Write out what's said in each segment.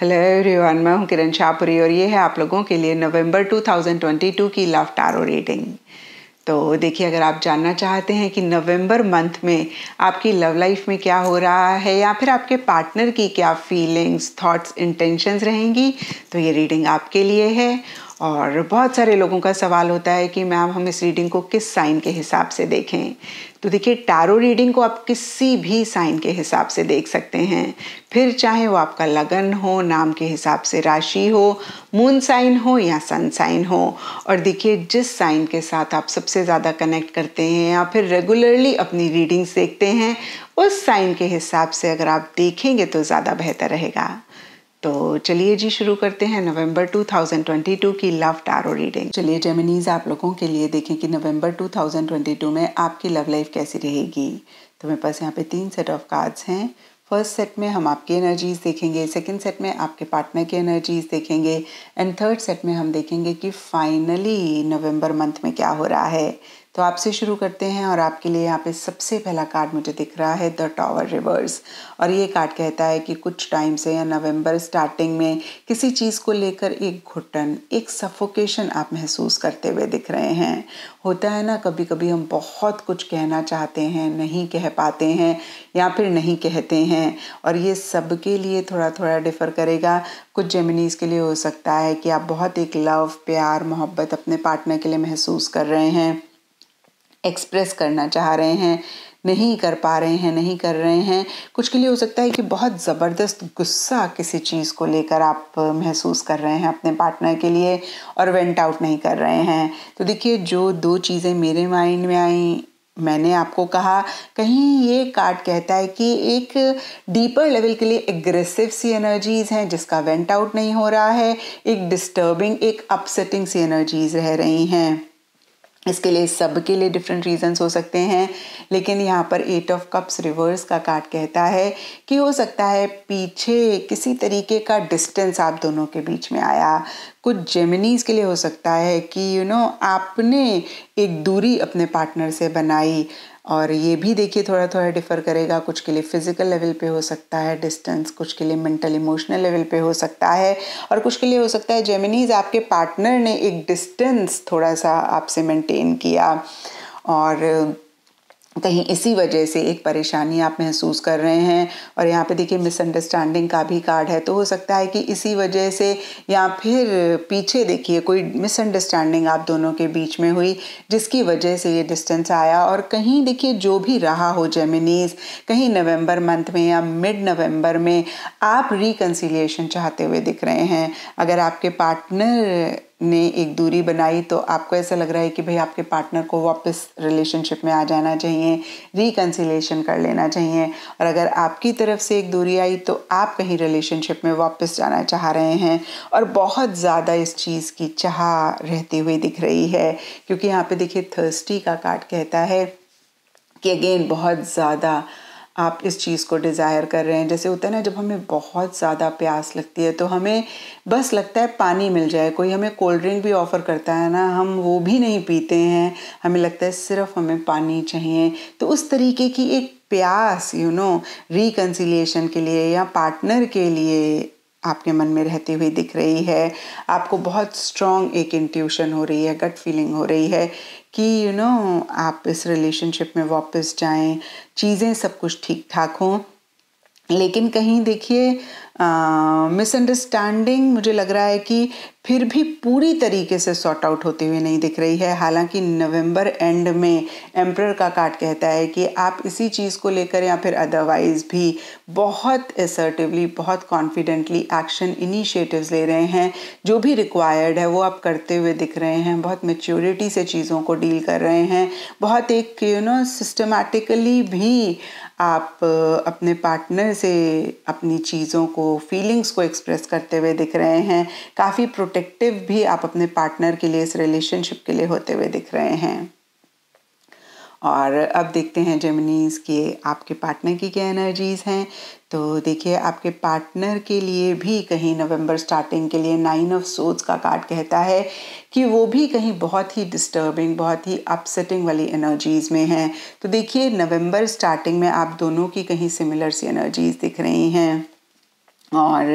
hello everyone मैं हूं किरण शाहपुरी और ये है आप लोगों के लिए नवंबर 2022 की लव टारो रीडिंग तो देखिए अगर आप जानना चाहते हैं कि नवंबर मंथ में आपकी लव लाइफ में क्या हो रहा है या फिर आपके पार्टनर की क्या फीलिंग्स थॉट्स इंटेंशंस रहेंगी तो ये रीडिंग आपके लिए है और बहुत सारे लोगों का सवाल होता है कि मैम हम इस रीडिंग को किस साइन के हिसाब से देखें तो देखिए टैरो रीडिंग को आप किसी भी साइन के हिसाब से देख सकते हैं फिर चाहे वो आपका लगन हो नाम के हिसाब से राशि हो मून साइन हो या सन साइन हो और देखिए जिस साइन के साथ आप सबसे ज़्यादा कनेक्ट करते हैं या फिर रेगुलरली अपनी रीडिंग्स देखते हैं उस साइन के हिसाब से अगर आप देखेंगे तो ज़्यादा बेहतर रहेगा तो चलिए जी शुरू करते हैं नवंबर 2022 की लव टैरो रीडिंग चलिए जेमिनीज आप लोगों के लिए देखें कि नवंबर 2022 में आपकी लव लाइफ कैसी रहेगी तो मेरे पास यहाँ पे तीन सेट ऑफ कार्ड्स हैं फर्स्ट सेट में हम आपकी एनर्जीज देखेंगे सेकंड सेट में आपके पार्टनर की एनर्जीज देखेंगे एंड थर्ड सेट में हम देखेंगे कि फाइनली नवंबर मंथ में क्या हो रहा है तो आपसे शुरू करते हैं और आपके लिए यहाँ पे सबसे पहला कार्ड मुझे दिख रहा है द टावर रिवर्स और ये कार्ड कहता है कि कुछ टाइम से या नवंबर स्टार्टिंग में किसी चीज़ को लेकर एक घुटन एक सफोकेशन आप महसूस करते हुए दिख रहे हैं होता है ना कभी कभी हम बहुत कुछ कहना चाहते हैं नहीं कह पाते हैं या फिर नहीं कहते हैं और ये सबके लिए थोड़ा थोड़ा डिफ़र करेगा कुछ जेमिनीज़ के लिए हो सकता है कि आप बहुत एक लव प्यार मोहब्बत अपने पार्टनर के लिए महसूस कर रहे हैं एक्सप्रेस करना चाह रहे हैं नहीं कर पा रहे हैं नहीं कर रहे हैं कुछ के लिए हो सकता है कि बहुत ज़बरदस्त गुस्सा किसी चीज़ को लेकर आप महसूस कर रहे हैं अपने पार्टनर के लिए और वेंट आउट नहीं कर रहे हैं तो देखिए जो दो चीज़ें मेरे माइंड में आई मैंने आपको कहा कहीं ये कार्ड कहता है कि एक डीपर लेवल के लिए एग्रेसिव सी एनर्जीज़ हैं जिसका वेंट आउट नहीं हो रहा है एक डिस्टर्बिंग एक अपसेटिंग सी एनर्जीज़ रह रही हैं इसके लिए सबके लिए डिफरेंट रीजंस हो सकते हैं लेकिन यहाँ पर एट ऑफ कप्स रिवर्स का कार्ड कहता है कि हो सकता है पीछे किसी तरीके का डिस्टेंस आप दोनों के बीच में आया कुछ जेमिनीज के लिए हो सकता है कि यू you नो know, आपने एक दूरी अपने पार्टनर से बनाई और ये भी देखिए थोड़ा थोड़ा डिफ़र करेगा कुछ के लिए फ़िज़िकल लेवल पे हो सकता है डिस्टेंस कुछ के लिए मेंटल इमोशनल लेवल पे हो सकता है और कुछ के लिए हो सकता है जेमिनीज़ आपके पार्टनर ने एक डिस्टेंस थोड़ा सा आपसे मेंटेन किया और कहीं इसी वजह से एक परेशानी आप महसूस कर रहे हैं और यहाँ पे देखिए मिसअंडरस्टैंडिंग का भी कार्ड है तो हो सकता है कि इसी वजह से या फिर पीछे देखिए कोई मिसअंडरस्टैंडिंग आप दोनों के बीच में हुई जिसकी वजह से ये डिस्टेंस आया और कहीं देखिए जो भी रहा हो जेमिनीज कहीं नवंबर मंथ में या मिड नवंबर में आप रिकन्सिलिएशन चाहते हुए दिख रहे हैं अगर आपके पार्टनर ने एक दूरी बनाई तो आपको ऐसा लग रहा है कि भाई आपके पार्टनर को वापस रिलेशनशिप में आ जाना चाहिए रिकन्सिलेशन कर लेना चाहिए और अगर आपकी तरफ से एक दूरी आई तो आप कहीं रिलेशनशिप में वापस जाना चाह रहे हैं और बहुत ज़्यादा इस चीज़ की चाह रहती हुई दिख रही है क्योंकि यहाँ पे देखिए थर्स्टी का कार्ड कहता है कि अगेन बहुत ज़्यादा आप इस चीज़ को डिज़ायर कर रहे हैं जैसे होता है ना जब हमें बहुत ज़्यादा प्यास लगती है तो हमें बस लगता है पानी मिल जाए कोई हमें कोल्ड ड्रिंक भी ऑफ़र करता है ना हम वो भी नहीं पीते हैं हमें लगता है सिर्फ हमें पानी चाहिए तो उस तरीके की एक प्यास यू नो रिकन्सिलिएशन के लिए या पार्टनर के लिए आपके मन में रहती हुई दिख रही है आपको बहुत स्ट्रॉन्ग एक इंट्यूशन हो रही है गट फीलिंग हो रही है कि यू you नो know, आप इस रिलेशनशिप में वापस जाएं चीज़ें सब कुछ ठीक ठाक हों लेकिन कहीं देखिए मिसअंडरस्टैंडिंग uh, मुझे लग रहा है कि फिर भी पूरी तरीके से सॉर्ट आउट होती हुई नहीं दिख रही है हालांकि नवंबर एंड में एम्प्रर का कार्ड कहता है कि आप इसी चीज़ को लेकर या फिर अदरवाइज भी बहुत एसर्टिवली बहुत कॉन्फिडेंटली एक्शन इनिशिएटिव्स ले रहे हैं जो भी रिक्वायर्ड है वो आप करते हुए दिख रहे हैं बहुत मेच्योरिटी से चीज़ों को डील कर रहे हैं बहुत एक यू नो सिस्टमैटिकली भी आप अपने पार्टनर से अपनी चीज़ों को फीलिंग्स को एक्सप्रेस करते हुए दिख रहे हैं काफ़ी प्रोटेक्टिव भी आप अपने पार्टनर के लिए इस रिलेशनशिप के लिए होते हुए दिख रहे हैं और अब देखते हैं जेमिनीज के आपके पार्टनर की क्या एनर्जीज़ हैं तो देखिए आपके पार्टनर के लिए भी कहीं नवंबर स्टार्टिंग के लिए नाइन ऑफ सोच का कार्ड कहता है कि वो भी कहीं बहुत ही डिस्टर्बिंग बहुत ही अपसेटिंग वाली एनर्जीज़ में हैं तो देखिए नवंबर स्टार्टिंग में आप दोनों की कहीं सिमिलर सी एनर्जीज़ दिख रही हैं और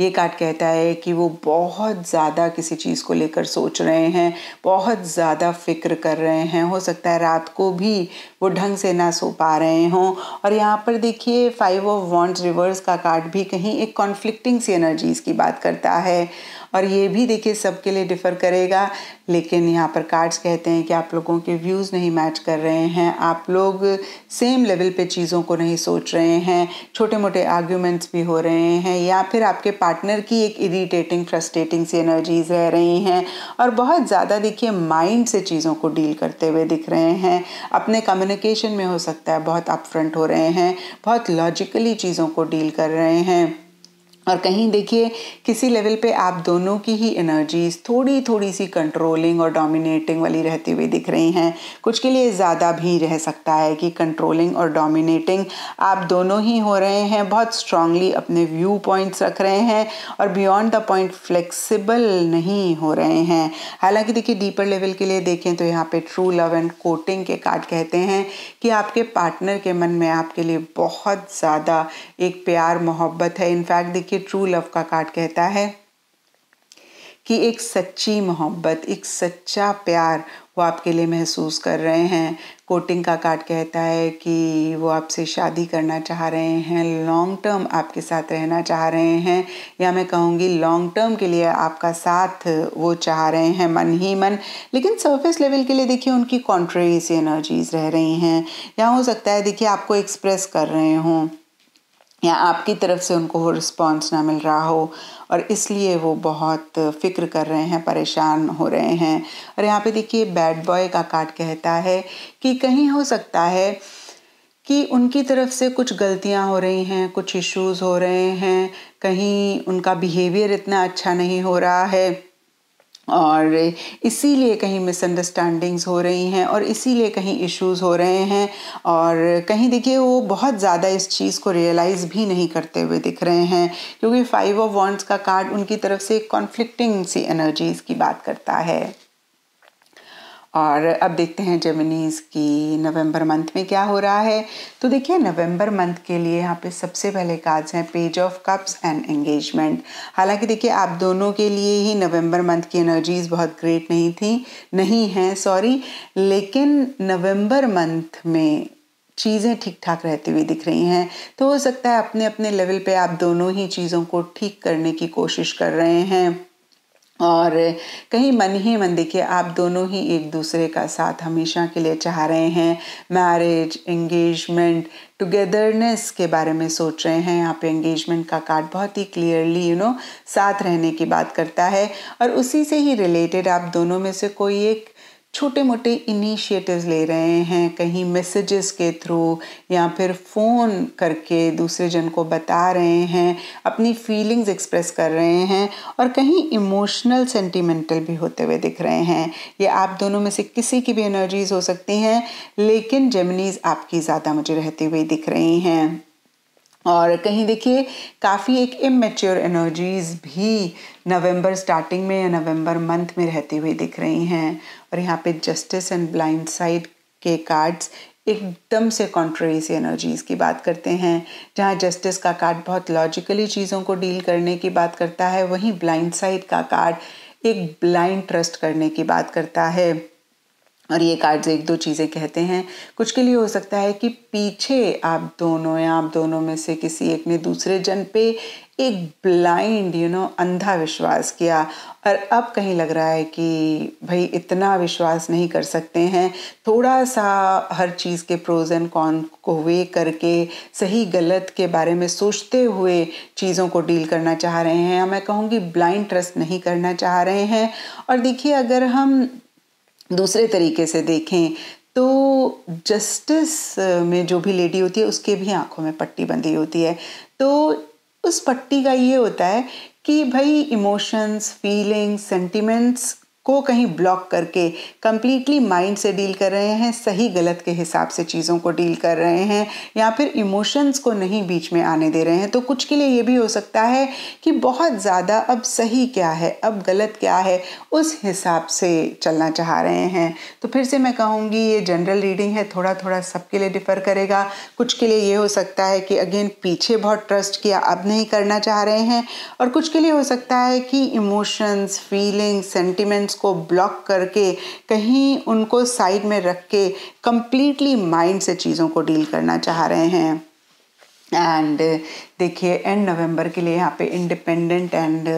ये कार्ड कहता है कि वो बहुत ज़्यादा किसी चीज़ को लेकर सोच रहे हैं बहुत ज़्यादा फिक्र कर रहे हैं हो सकता है रात को भी वो ढंग से ना सो पा रहे हों और यहाँ पर देखिए फाइव ऑफ वॉन्ट्स रिवर्स का कार्ड भी कहीं एक कॉन्फ्लिक्टिंग सी एनर्जीज़ की बात करता है और ये भी देखिए सबके लिए डिफ़र करेगा लेकिन यहाँ पर कार्ड्स कहते हैं कि आप लोगों के व्यूज़ नहीं मैच कर रहे हैं आप लोग सेम लेवल पे चीज़ों को नहीं सोच रहे हैं छोटे मोटे आर्ग्यूमेंट्स भी हो रहे हैं या फिर आपके पार्टनर की एक इरीटेटिंग फ्रस्ट्रेटिंग सी एनर्जीज रह रही हैं और बहुत ज़्यादा देखिए माइंड से चीज़ों को डील करते हुए दिख रहे हैं अपने कम्युनिकेशन में हो सकता है बहुत अपफ्रंट हो रहे हैं बहुत लॉजिकली चीज़ों को डील कर रहे हैं और कहीं देखिए किसी लेवल पे आप दोनों की ही एनर्जीज थोड़ी थोड़ी सी कंट्रोलिंग और डोमिनेटिंग वाली रहती हुई दिख रही हैं कुछ के लिए ज़्यादा भी रह सकता है कि कंट्रोलिंग और डोमिनेटिंग आप दोनों ही हो रहे हैं बहुत स्ट्रांगली अपने व्यू पॉइंट्स रख रहे हैं और बियॉन्ड द पॉइंट फ्लेक्सिबल नहीं हो रहे हैं हालांकि देखिए डीपर लेवल के लिए देखें तो यहाँ पर ट्रू लव एंड कोटिंग के कार्ड कहते हैं कि आपके पार्टनर के मन में आपके लिए बहुत ज़्यादा एक प्यार मोहब्बत है इनफैक्ट देखिए के ट्रू लव का कार्ड कहता है कि एक सच्ची मोहब्बत एक सच्चा प्यार वो आपके लिए महसूस कर रहे हैं कोटिंग का कार्ड कहता है कि वो आपसे शादी करना चाह रहे हैं लॉन्ग टर्म आपके साथ रहना चाह रहे हैं या मैं कहूँगी लॉन्ग टर्म के लिए आपका साथ वो चाह रहे हैं मन ही मन लेकिन सरफेस लेवल के लिए देखिए उनकी कॉन्ट्रेरी सी एनर्जीज रह रही हैं या हो सकता है देखिए आपको एक्सप्रेस कर रहे हों या आपकी तरफ से उनको रिस्पॉन्स ना मिल रहा हो और इसलिए वो बहुत फ़िक्र कर रहे हैं परेशान हो रहे हैं और यहाँ पे देखिए बैड बॉय का काट कहता है कि कहीं हो सकता है कि उनकी तरफ से कुछ गलतियाँ हो रही हैं कुछ इश्यूज़ हो रहे हैं कहीं उनका बिहेवियर इतना अच्छा नहीं हो रहा है और इसीलिए कहीं मिसअंडरस्टैंडिंग्स हो रही हैं और इसीलिए कहीं इश्यूज हो रहे हैं और कहीं देखिए वो बहुत ज़्यादा इस चीज़ को रियलाइज़ भी नहीं करते हुए दिख रहे हैं क्योंकि फाइव ऑफ वॉन्ट्स का कार्ड उनकी तरफ से कॉन्फ्लिक्टिंग सी एनर्जीज़ की बात करता है और अब देखते हैं जेमिनीज की नवंबर मंथ में क्या हो रहा है तो देखिए नवंबर मंथ के लिए यहाँ पे सबसे पहले कार्ड्स हैं page of cups and engagement हालांकि देखिए आप दोनों के लिए ही नवंबर मंथ की एनर्जीज बहुत ग्रेट नहीं थी नहीं हैं सॉरी लेकिन नवंबर मंथ में चीज़ें ठीक ठाक रहती हुई दिख रही हैं तो हो सकता है अपने अपने लेवल पे आप दोनों ही चीज़ों को ठीक करने की कोशिश कर रहे हैं और कहीं मन ही मन देखिए आप दोनों ही एक दूसरे का साथ हमेशा के लिए चाह रहे हैं मैरिज एंगेजमेंट टुगेदरनेस के बारे में सोच रहे हैं यहाँ पे एंगेजमेंट का कार्ड बहुत ही क्लियरली यू नो साथ रहने की बात करता है और उसी से ही रिलेटेड आप दोनों में से कोई एक छोटे मोटे इनिशिएटिव्स ले रहे हैं कहीं मैसेजेस के थ्रू या फिर फ़ोन करके दूसरे जन को बता रहे हैं अपनी फीलिंग्स एक्सप्रेस कर रहे हैं और कहीं इमोशनल सेंटिमेंटल भी होते हुए दिख रहे हैं ये आप दोनों में से किसी की भी एनर्जीज हो सकती हैं लेकिन जेमनीज आपकी ज़्यादा मुझे रहती हुई दिख रही हैं और कहीं देखिए काफ़ी एक इमेच्योर एनर्जीज़ भी नवंबर स्टार्टिंग में या नवंबर मंथ में रहते हुए दिख रही हैं और यहाँ पे जस्टिस एंड ब्लाइंड साइड के कार्ड्स एकदम से कॉन्ट्रेरी से एनर्जीज़ की बात करते हैं जहाँ जस्टिस का कार्ड बहुत लॉजिकली चीज़ों को डील करने की बात करता है वहीं ब्लाइंड साइड का कार्ड एक ब्लाइंड ट्रस्ट करने की बात करता है और ये कार्ड्स एक दो चीज़ें कहते हैं कुछ के लिए हो सकता है कि पीछे आप दोनों या आप दोनों में से किसी एक ने दूसरे जन पे एक ब्लाइंड यू नो अंधा विश्वास किया और अब कहीं लग रहा है कि भाई इतना विश्वास नहीं कर सकते हैं थोड़ा सा हर चीज़ के प्रोज एंड कॉन को वे करके सही गलत के बारे में सोचते हुए चीज़ों को डील करना चाह रहे हैं या मैं कहूँगी ब्लाइंड ट्रस्ट नहीं करना चाह रहे हैं और देखिए अगर हम दूसरे तरीके से देखें तो जस्टिस में जो भी लेडी होती है उसके भी आंखों में पट्टी बंधी होती है तो उस पट्टी का ये होता है कि भाई इमोशंस फीलिंग्स सेंटिमेंट्स को कहीं ब्लॉक करके कम्प्लीटली माइंड से डील कर रहे हैं सही गलत के हिसाब से चीज़ों को डील कर रहे हैं या फिर इमोशंस को नहीं बीच में आने दे रहे हैं तो कुछ के लिए ये भी हो सकता है कि बहुत ज़्यादा अब सही क्या है अब गलत क्या है उस हिसाब से चलना चाह रहे हैं तो फिर से मैं कहूँगी ये जनरल रीडिंग है थोड़ा थोड़ा सबके लिए डिफ़र करेगा कुछ के लिए ये हो सकता है कि अगेन पीछे बहुत ट्रस्ट किया अब नहीं करना चाह रहे हैं और कुछ के लिए हो सकता है कि इमोशंस फीलिंग्स सेंटिमेंट्स को ब्लॉक करके कहीं उनको साइड में रख के कम्प्लीटली माइंड से चीज़ों को डील करना चाह रहे हैं एंड देखिए एंड नवंबर के लिए यहाँ पे independent and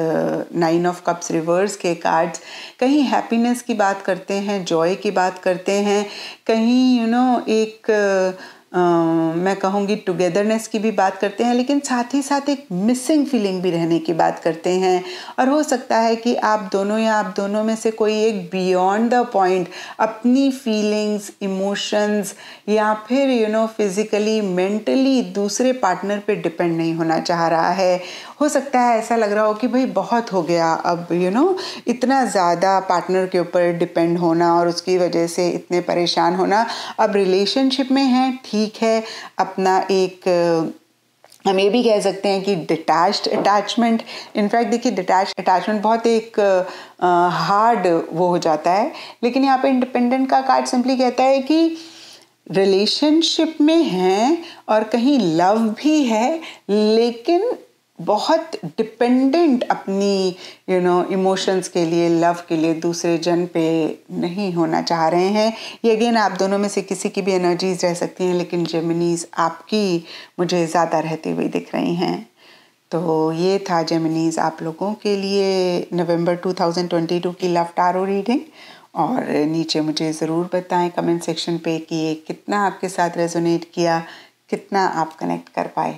nine of cups reverse के कार्ड्स कहीं हैप्पीनेस की बात करते हैं जॉय की बात करते हैं कहीं यू you नो know, एक uh, मैं कहूँगी टुगेदरनेस की भी बात करते हैं लेकिन साथ ही साथ एक मिसिंग फीलिंग भी रहने की बात करते हैं और हो सकता है कि आप दोनों या आप दोनों में से कोई एक बियॉन्ड द पॉइंट अपनी फीलिंग्स इमोशंस या फिर यू नो फिज़िकली मेंटली दूसरे पार्टनर पे डिपेंड नहीं होना चाह रहा है हो सकता है ऐसा लग रहा हो कि भाई बहुत हो गया अब यू you नो know, इतना ज़्यादा पार्टनर के ऊपर डिपेंड होना और उसकी वजह से इतने परेशान होना अब रिलेशनशिप में हैं ठीक ठीक है अपना एक हम ये भी कह सकते हैं कि डिटैच अटैचमेंट इनफैक्ट देखिए डिटैच अटैचमेंट बहुत एक हार्ड वो हो जाता है लेकिन यहाँ पे इंडिपेंडेंट का कार्ड सिंपली कहता है कि रिलेशनशिप में हैं और कहीं लव भी है लेकिन बहुत डिपेंडेंट अपनी यू नो इमोशंस के लिए लव के लिए दूसरे जन पे नहीं होना चाह रहे हैं ये अगेन आप दोनों में से किसी की भी एनर्जीज रह सकती हैं लेकिन जेमिनीज आपकी मुझे ज़्यादा रहती हुई दिख रही हैं तो ये था जेमिनीज आप लोगों के लिए नवंबर 2022 की लव टारो रीडिंग और नीचे मुझे ज़रूर बताएं कमेंट सेक्शन पे कि ये कितना आपके साथ रेजोनेट किया कितना आप कनेक्ट कर पाए